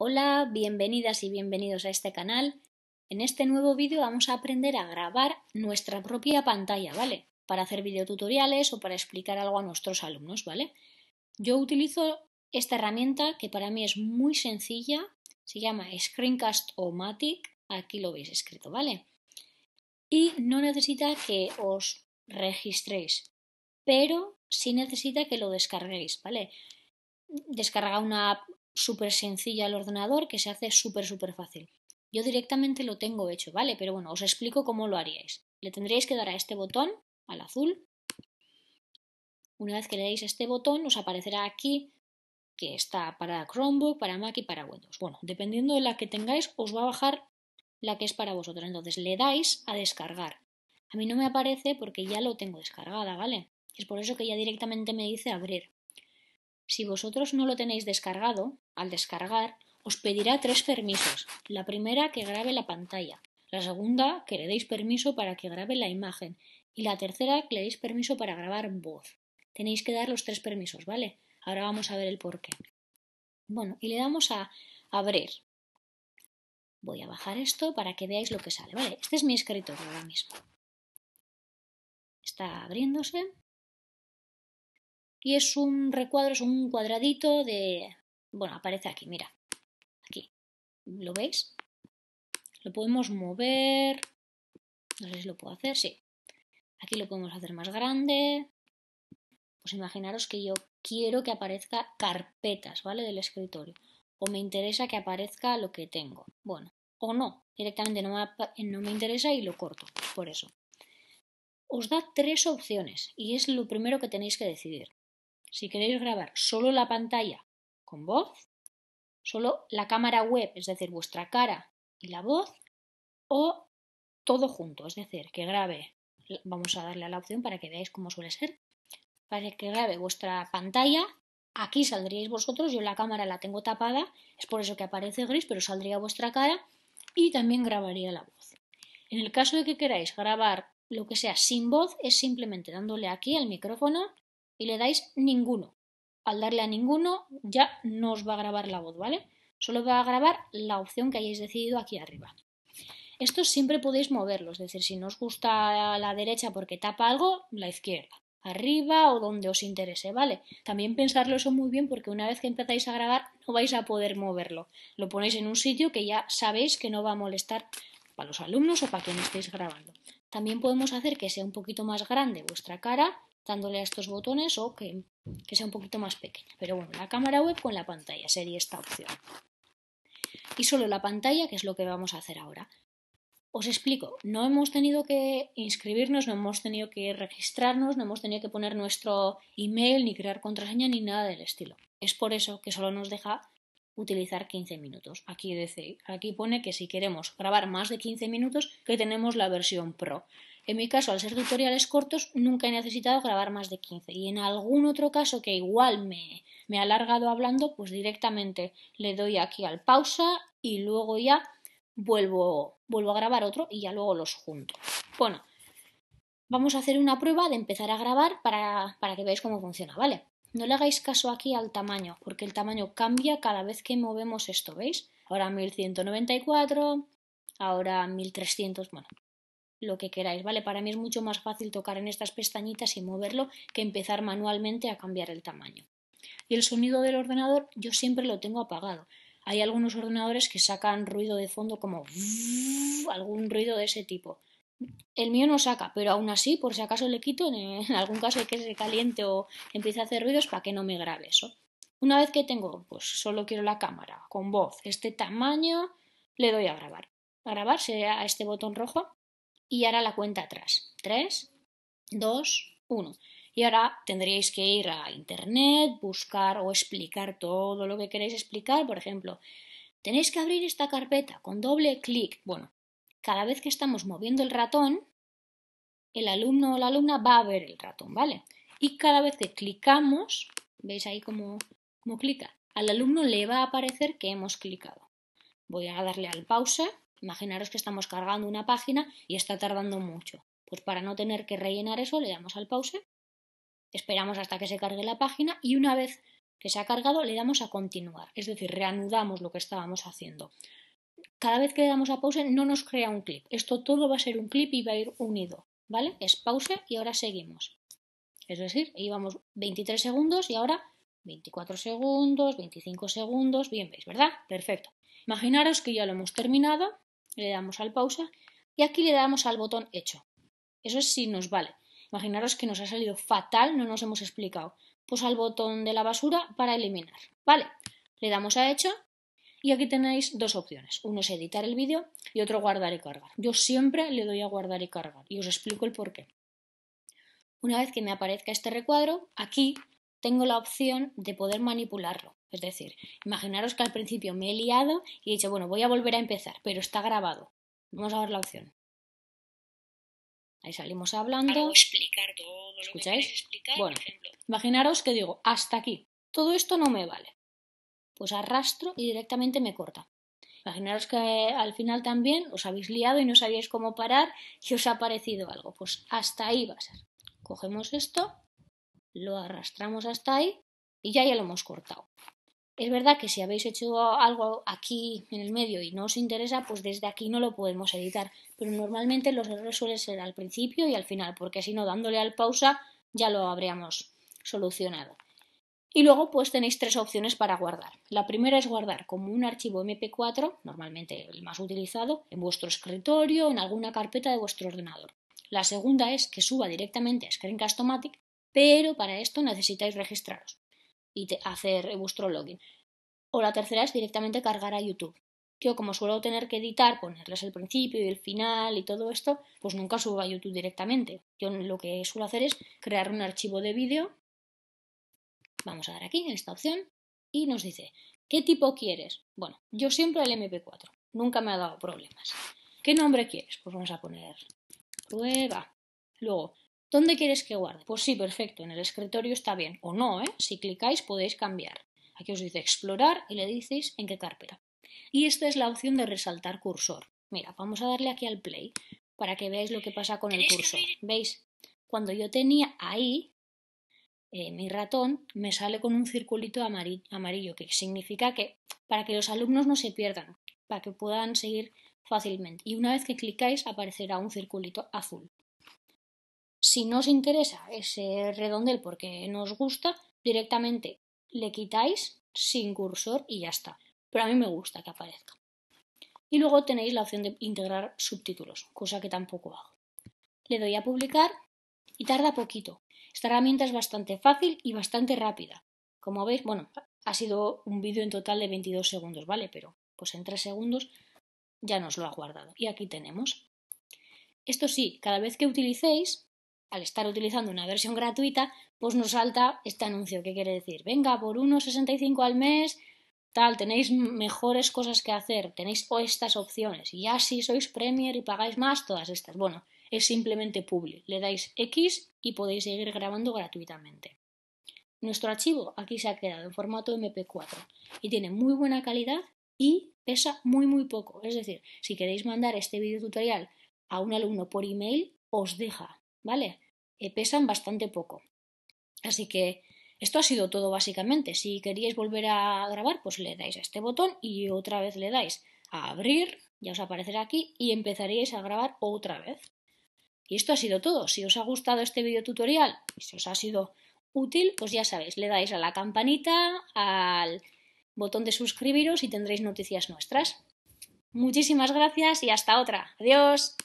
Hola, bienvenidas y bienvenidos a este canal. En este nuevo vídeo vamos a aprender a grabar nuestra propia pantalla, ¿vale? Para hacer videotutoriales o para explicar algo a nuestros alumnos, ¿vale? Yo utilizo esta herramienta que para mí es muy sencilla, se llama Screencast o Matic, aquí lo veis escrito, ¿vale? Y no necesita que os registréis, pero sí necesita que lo descarguéis, ¿vale? Descarga una app súper sencilla al ordenador que se hace súper, súper fácil. Yo directamente lo tengo hecho, ¿vale? Pero bueno, os explico cómo lo haríais. Le tendréis que dar a este botón, al azul. Una vez que le deis este botón, os aparecerá aquí que está para Chromebook, para Mac y para Windows. Bueno, dependiendo de la que tengáis, os va a bajar la que es para vosotros. Entonces le dais a descargar. A mí no me aparece porque ya lo tengo descargada, ¿vale? Es por eso que ya directamente me dice abrir. Si vosotros no lo tenéis descargado, al descargar, os pedirá tres permisos. La primera, que grabe la pantalla. La segunda, que le deis permiso para que grabe la imagen. Y la tercera, que le deis permiso para grabar voz. Tenéis que dar los tres permisos, ¿vale? Ahora vamos a ver el porqué. Bueno, y le damos a abrir. Voy a bajar esto para que veáis lo que sale, ¿vale? Este es mi escritorio ahora mismo. Está abriéndose y es un recuadro, es un cuadradito de... Bueno, aparece aquí, mira. Aquí. ¿Lo veis? Lo podemos mover. No sé si lo puedo hacer, sí. Aquí lo podemos hacer más grande. Pues imaginaros que yo quiero que aparezca carpetas, ¿vale? Del escritorio. O me interesa que aparezca lo que tengo. Bueno, o no. Directamente no me, no me interesa y lo corto. Por eso. Os da tres opciones y es lo primero que tenéis que decidir. Si queréis grabar solo la pantalla con voz, solo la cámara web, es decir, vuestra cara y la voz, o todo junto, es decir, que grabe, vamos a darle a la opción para que veáis cómo suele ser, para que grabe vuestra pantalla, aquí saldríais vosotros, yo la cámara la tengo tapada, es por eso que aparece gris, pero saldría vuestra cara y también grabaría la voz. En el caso de que queráis grabar lo que sea sin voz, es simplemente dándole aquí al micrófono y le dais ninguno. Al darle a ninguno ya no os va a grabar la voz, ¿vale? Solo va a grabar la opción que hayáis decidido aquí arriba. esto siempre podéis moverlos, es decir, si no os gusta la derecha porque tapa algo, la izquierda, arriba o donde os interese, ¿vale? También pensarlo eso muy bien porque una vez que empezáis a grabar no vais a poder moverlo. Lo ponéis en un sitio que ya sabéis que no va a molestar para los alumnos o para quien estéis grabando. También podemos hacer que sea un poquito más grande vuestra cara dándole a estos botones o que, sea un poquito más pequeña. Pero bueno, la cámara web con la pantalla sería esta opción. Y solo la pantalla, que es lo que vamos a hacer ahora. Os explico, no hemos tenido que inscribirnos, no hemos tenido que registrarnos, no hemos tenido que poner nuestro email, ni crear contraseña, ni nada del estilo. Es por eso que solo nos deja utilizar 15 minutos. Aquí, aquí pone que si queremos grabar más de 15 minutos, que tenemos la versión Pro. En mi caso, al ser tutoriales cortos, nunca he necesitado grabar más de 15. Y en algún otro caso que igual me, me alargado hablando, pues directamente le doy aquí al pausa y luego ya vuelvo, vuelvo a grabar otro y ya luego los junto. Bueno, vamos a hacer una prueba de empezar a grabar para, para que veáis cómo funciona, ¿vale? No le hagáis caso aquí al tamaño, porque el tamaño cambia cada vez que movemos esto, ¿veis? Ahora 1194, ahora 1300, bueno, lo que queráis, ¿vale? Para mí es mucho más fácil tocar en estas pestañitas y moverlo que empezar manualmente a cambiar el tamaño. Y el sonido del ordenador yo siempre lo tengo apagado. Hay algunos ordenadores que sacan ruido de fondo como algún ruido de ese tipo. El mío no saca, pero aún así, por si acaso le quito, en algún caso hay que se caliente o empiece a hacer ruidos para que no me grabe eso. Una vez que tengo, pues solo quiero la cámara con voz, este tamaño, le doy a grabar. A grabar a este botón rojo y ahora la cuenta atrás. 3, 2, 1. Y ahora tendríais que ir a Internet, buscar o explicar todo lo que queréis explicar. Por ejemplo, tenéis que abrir esta carpeta con doble clic. Bueno, cada vez que estamos moviendo el ratón, el alumno o la alumna va a ver el ratón, ¿vale? Y cada vez que clicamos, veis ahí como cómo clica, al alumno le va a aparecer que hemos clicado. Voy a darle al pausa Imaginaros que estamos cargando una página y está tardando mucho. Pues para no tener que rellenar eso le damos al pause, esperamos hasta que se cargue la página y una vez que se ha cargado le damos a continuar, es decir, reanudamos lo que estábamos haciendo. Cada vez que le damos a pause no nos crea un clip, esto todo va a ser un clip y va a ir unido, ¿vale? Es pause y ahora seguimos. Es decir, íbamos 23 segundos y ahora 24 segundos, 25 segundos, bien veis, ¿verdad? Perfecto. Imaginaros que ya lo hemos terminado le damos al pausa y aquí le damos al botón hecho. Eso es si nos vale. Imaginaros que nos ha salido fatal, no nos hemos explicado. Pues al botón de la basura para eliminar. Vale, le damos a hecho y aquí tenéis dos opciones. Uno es editar el vídeo y otro guardar y cargar. Yo siempre le doy a guardar y cargar y os explico el por qué. Una vez que me aparezca este recuadro, aquí tengo la opción de poder manipularlo. Es decir, imaginaros que al principio me he liado y he dicho, bueno, voy a volver a empezar, pero está grabado. Vamos a ver la opción. Ahí salimos hablando. ¿Escucháis? bueno, imaginaros que digo, hasta aquí. Todo esto no me vale. Pues arrastro y directamente me corta. Imaginaros que al final también os habéis liado y no sabíais cómo parar y os ha parecido algo. Pues hasta ahí va a ser. Cogemos esto lo arrastramos hasta ahí y ya ya lo hemos cortado. Es verdad que si habéis hecho algo aquí en el medio y no os interesa, pues desde aquí no lo podemos editar. Pero normalmente los errores suelen ser al principio y al final, porque si no, dándole al pausa ya lo habríamos solucionado. Y luego pues tenéis tres opciones para guardar. La primera es guardar como un archivo MP4, normalmente el más utilizado, en vuestro escritorio, en alguna carpeta de vuestro ordenador. La segunda es que suba directamente a screencast pero para esto necesitáis registraros y hacer vuestro login. O la tercera es directamente cargar a YouTube. Yo como suelo tener que editar, ponerles el principio y el final y todo esto, pues nunca subo a YouTube directamente. Yo lo que suelo hacer es crear un archivo de vídeo. Vamos a dar aquí en esta opción y nos dice, ¿qué tipo quieres? Bueno, yo siempre el MP4, nunca me ha dado problemas. ¿Qué nombre quieres? Pues vamos a poner prueba. Luego, ¿Dónde quieres que guarde? Pues sí, perfecto, en el escritorio está bien. O no, ¿eh? Si clicáis podéis cambiar. Aquí os dice explorar y le dices en qué carpeta. Y esta es la opción de resaltar cursor. Mira, vamos a darle aquí al play para que veáis lo que pasa con el cursor. ¿Veis? Cuando yo tenía ahí eh, mi ratón, me sale con un circulito amarillo, que significa que para que los alumnos no se pierdan, para que puedan seguir fácilmente. Y una vez que clicáis aparecerá un circulito azul. Si no os interesa ese redondel porque no os gusta, directamente le quitáis sin cursor y ya está. Pero a mí me gusta que aparezca. Y luego tenéis la opción de integrar subtítulos, cosa que tampoco hago. Le doy a publicar y tarda poquito. Esta herramienta es bastante fácil y bastante rápida. Como veis, bueno, ha sido un vídeo en total de 22 segundos, ¿vale? Pero pues en 3 segundos ya nos lo ha guardado. Y aquí tenemos. Esto sí, cada vez que utilicéis, al estar utilizando una versión gratuita, pues nos salta este anuncio que quiere decir, venga, por 1,65 al mes, tal, tenéis mejores cosas que hacer, tenéis estas opciones, y así sois Premier y pagáis más, todas estas. Bueno, es simplemente public, le dais X y podéis seguir grabando gratuitamente. Nuestro archivo aquí se ha quedado en formato MP4 y tiene muy buena calidad y pesa muy muy poco. Es decir, si queréis mandar este video tutorial a un alumno por email, os deja ¿vale? Eh, pesan bastante poco. Así que esto ha sido todo básicamente. Si queréis volver a grabar, pues le dais a este botón y otra vez le dais a abrir, ya os aparecerá aquí y empezaréis a grabar otra vez. Y esto ha sido todo. Si os ha gustado este video tutorial, si os ha sido útil, pues ya sabéis, le dais a la campanita, al botón de suscribiros y tendréis noticias nuestras. Muchísimas gracias y hasta otra. Adiós.